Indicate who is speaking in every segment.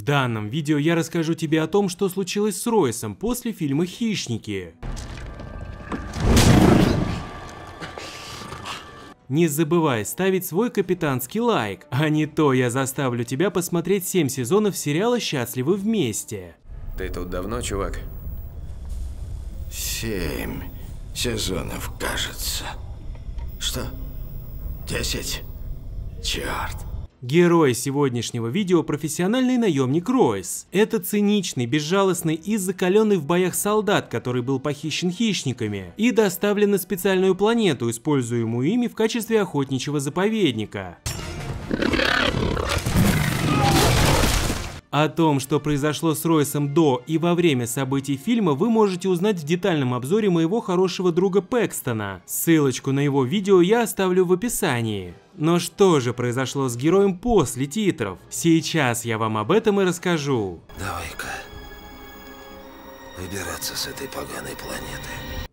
Speaker 1: В данном видео я расскажу тебе о том, что случилось с Ройсом после фильма «Хищники». Не забывай ставить свой капитанский лайк, а не то я заставлю тебя посмотреть 7 сезонов сериала «Счастливы вместе». Ты тут давно, чувак? Семь сезонов, кажется. Что? Десять? Черт. Герой сегодняшнего видео – профессиональный наемник Ройс. Это циничный, безжалостный и закаленный в боях солдат, который был похищен хищниками и доставлен на специальную планету, используемую ими в качестве охотничьего заповедника. О том, что произошло с Ройсом до и во время событий фильма, вы можете узнать в детальном обзоре моего хорошего друга Пэкстона. Ссылочку на его видео я оставлю в описании. Но что же произошло с героем после титров? Сейчас я вам об этом и расскажу. Давай-ка выбираться с этой поганой планеты.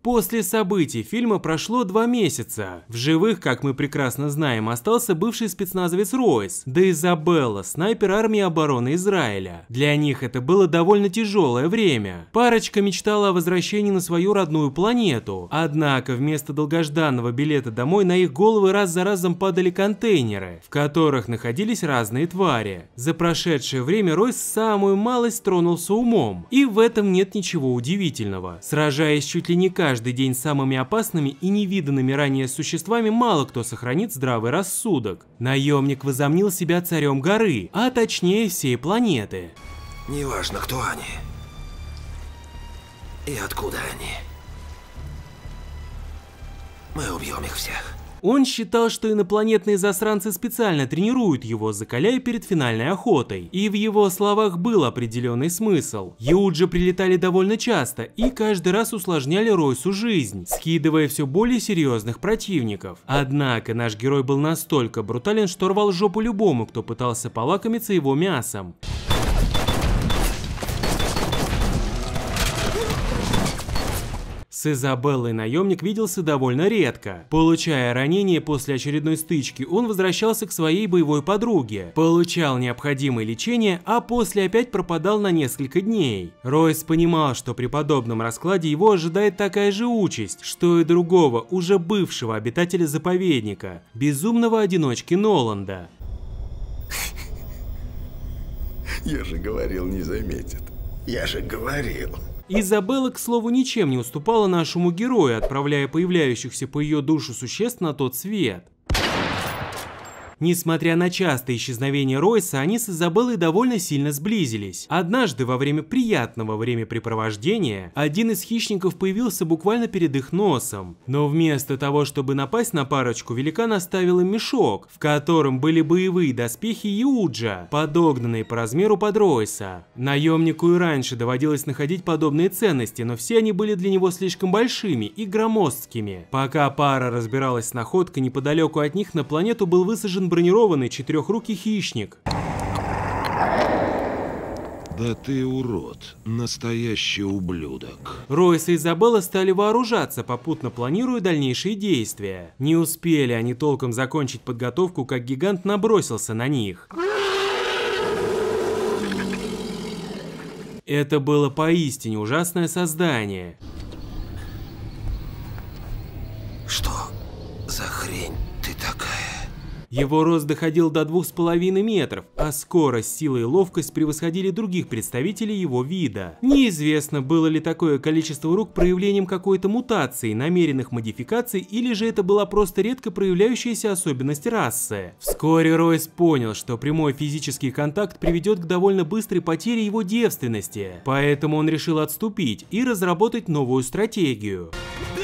Speaker 1: После событий фильма прошло два месяца. В живых, как мы прекрасно знаем, остался бывший спецназовец Ройс, да Изабелла, снайпер армии обороны Израиля. Для них это было довольно тяжелое время. Парочка мечтала о возвращении на свою родную планету. Однако вместо долгожданного билета домой на их головы раз за разом падали контейнеры, в которых находились разные твари. За прошедшее время Ройс самую малость тронулся умом. И в этом нет ничего удивительного. Сражаясь чуть ли не каждый каждый день самыми опасными и невиданными ранее существами мало кто сохранит здравый рассудок. Наемник возомнил себя царем горы, а точнее всей планеты. Неважно, кто они и откуда они. Мы убьем их всех. Он считал, что инопланетные засранцы специально тренируют его, закаляя перед финальной охотой. И в его словах был определенный смысл. Юджи прилетали довольно часто и каждый раз усложняли Ройсу жизнь, скидывая все более серьезных противников. Однако наш герой был настолько брутален, что рвал жопу любому, кто пытался полакомиться его мясом. С Изабеллой наемник виделся довольно редко. Получая ранение после очередной стычки, он возвращался к своей боевой подруге, получал необходимое лечение, а после опять пропадал на несколько дней. Ройс понимал, что при подобном раскладе его ожидает такая же участь, что и другого, уже бывшего обитателя заповедника, безумного одиночки Ноланда. Я же говорил, не заметит. Я же говорил. Изабелла, к слову, ничем не уступала нашему герою, отправляя появляющихся по ее душу существ на тот свет. Несмотря на частое исчезновение Ройса, они с Изабеллой довольно сильно сблизились. Однажды, во время приятного времяпрепровождения, один из хищников появился буквально перед их носом. Но вместо того, чтобы напасть на парочку, великан оставил им мешок, в котором были боевые доспехи Юджа, подогнанные по размеру под Ройса. Наемнику и раньше доводилось находить подобные ценности, но все они были для него слишком большими и громоздкими. Пока пара разбиралась с находкой, неподалеку от них на планету был высажен бронированный четырехрукий хищник. Да ты урод, настоящий ублюдок. Ройс и Изабелла стали вооружаться, попутно планируя дальнейшие действия. Не успели они толком закончить подготовку, как гигант набросился на них. Это было поистине ужасное создание. Его рост доходил до двух с половиной метров, а скорость, сила и ловкость превосходили других представителей его вида. Неизвестно, было ли такое количество рук проявлением какой-то мутации, намеренных модификаций, или же это была просто редко проявляющаяся особенность расы. Вскоре Ройс понял, что прямой физический контакт приведет к довольно быстрой потере его девственности, поэтому он решил отступить и разработать новую стратегию. Ты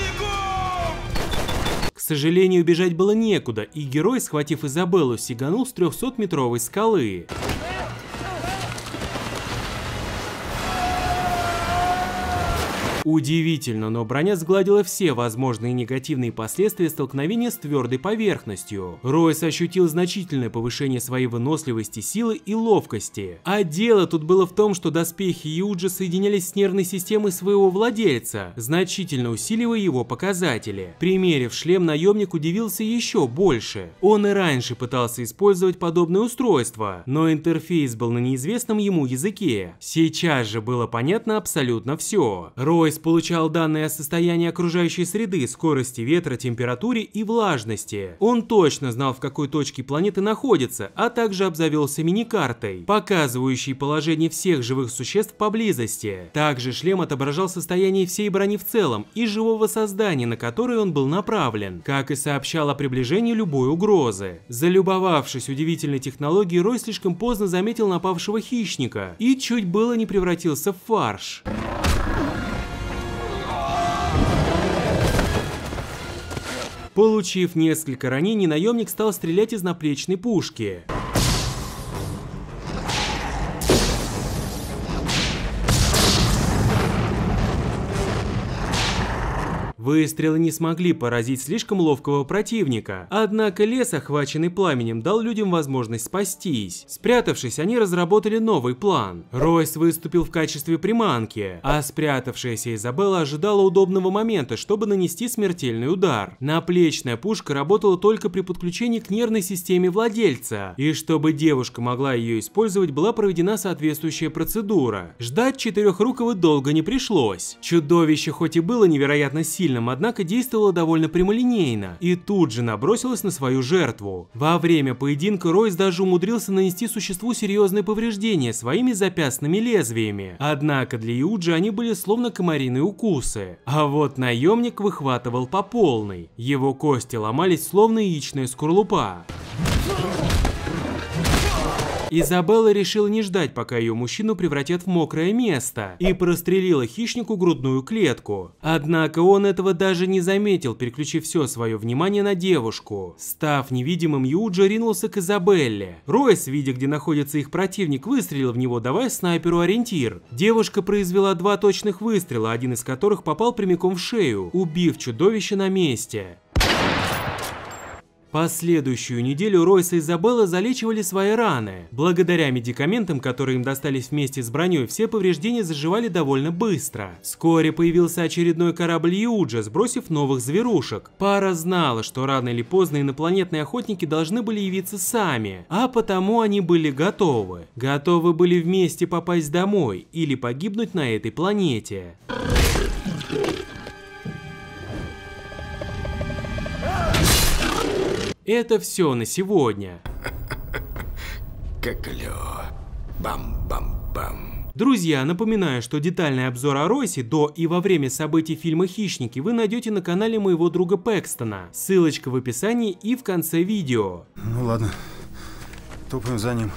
Speaker 1: сожалению, бежать было некуда, и герой, схватив Изабеллу, сиганул с 300-метровой скалы. Удивительно, но броня сгладила все возможные негативные последствия столкновения с твердой поверхностью. Ройс ощутил значительное повышение своей выносливости, силы и ловкости. А дело тут было в том, что доспехи Юджи соединялись с нервной системой своего владельца, значительно усиливая его показатели. Примерив шлем, наемник удивился еще больше. Он и раньше пытался использовать подобное устройство, но интерфейс был на неизвестном ему языке. Сейчас же было понятно абсолютно все. Ройс Пояс получал данные о состоянии окружающей среды, скорости ветра, температуре и влажности. Он точно знал, в какой точке планеты находится, а также обзавелся мини-картой, показывающей положение всех живых существ поблизости. Также шлем отображал состояние всей брони в целом и живого создания, на которое он был направлен, как и сообщал о приближении любой угрозы. Залюбовавшись удивительной технологией, Рой слишком поздно заметил напавшего хищника и чуть было не превратился в фарш. Получив несколько ранений, наемник стал стрелять из наплечной пушки. Выстрелы не смогли поразить слишком ловкого противника, однако лес, охваченный пламенем, дал людям возможность спастись. Спрятавшись, они разработали новый план. Ройс выступил в качестве приманки, а спрятавшаяся Изабелла ожидала удобного момента, чтобы нанести смертельный удар. Наплечная пушка работала только при подключении к нервной системе владельца, и чтобы девушка могла ее использовать, была проведена соответствующая процедура. Ждать четырехрукого долго не пришлось. Чудовище хоть и было невероятно сильным, сильным, однако действовала довольно прямолинейно и тут же набросилась на свою жертву. Во время поединка Ройс даже умудрился нанести существу серьезные повреждения своими запястными лезвиями, однако для Юджи они были словно комариные укусы. А вот наемник выхватывал по полной, его кости ломались словно яичная скорлупа. Изабелла решила не ждать, пока ее мужчину превратят в мокрое место, и прострелила хищнику грудную клетку. Однако он этого даже не заметил, переключив все свое внимание на девушку. Став невидимым, Юджи ринулся к Изабелле. Ройс, видя, где находится их противник, выстрелил в него, давая снайперу ориентир. Девушка произвела два точных выстрела, один из которых попал прямиком в шею, убив чудовище на месте. Последующую неделю Ройса и Изабелла залечивали свои раны. Благодаря медикаментам, которые им достались вместе с броней, все повреждения заживали довольно быстро. Вскоре появился очередной корабль Юджа, сбросив новых зверушек. Пара знала, что рано или поздно инопланетные охотники должны были явиться сами, а потому они были готовы. Готовы были вместе попасть домой или погибнуть на этой планете. Это все на сегодня. Коклё. Бам-бам-бам. Друзья, напоминаю, что детальный обзор о Ройсе до и во время событий фильма «Хищники» вы найдете на канале моего друга Пэкстона. Ссылочка в описании и в конце видео. Ну ладно, топаем за ним.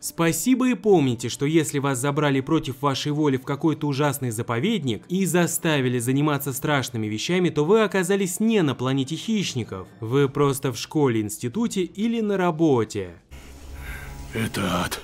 Speaker 1: Спасибо и помните, что если вас забрали против вашей воли в какой-то ужасный заповедник и заставили заниматься страшными вещами, то вы оказались не на планете хищников. Вы просто в школе, институте или на работе. Это ад.